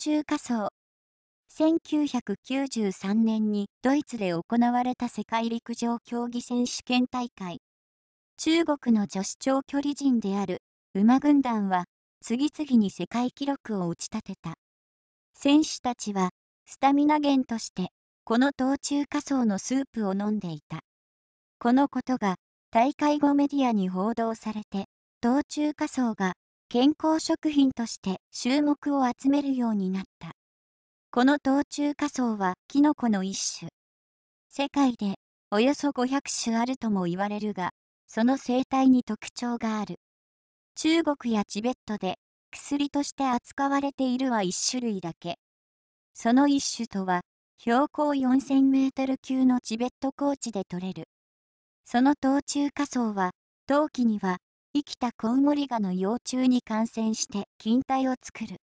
中華層1993年にドイツで行われた世界陸上競技選手権大会中国の女子長距離陣である馬軍団は次々に世界記録を打ち立てた選手たちはスタミナ源としてこの冬中華層のスープを飲んでいたこのことが大会後メディアに報道されて、東中華層が健康食品として注目を集めるようになった。この冬虫夏草はキノコの一種。世界でおよそ500種あるとも言われるが、その生態に特徴がある。中国やチベットで薬として扱われているは1種類だけ。その一種とは、標高4000メートル級のチベット高地で採れる。その冬虫夏草は、冬季には生きたコウモリガの幼虫に感染して菌体を作る。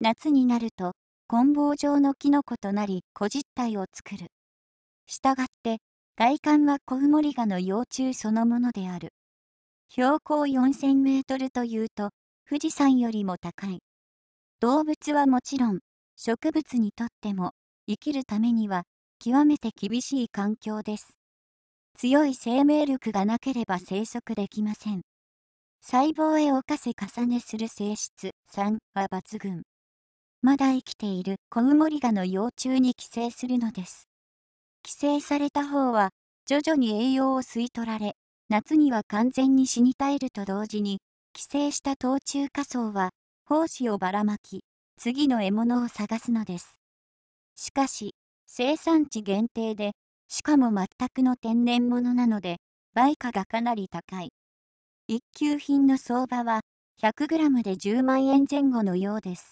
夏になると、棍棒状のキノコとなり、小実体を作る。したがって、外観はコウモリガの幼虫そのものである。標高4000メートルというと、富士山よりも高い。動物はもちろん、植物にとっても、生きるためには、極めて厳しい環境です。強い生命力がなければ生息できません。細胞へ侵せ重ねする性質3は抜群。まだ生きているコウモリガの幼虫に寄生するのです。寄生された方は徐々に栄養を吸い取られ、夏には完全に死に絶えると同時に、寄生した冬虫夏草は胞子をばらまき、次の獲物を探すのです。しかし、生産地限定で、しかも全くの天然物なので、売価がかなり高い。一級品の相場は 100g で10万円前後のようです。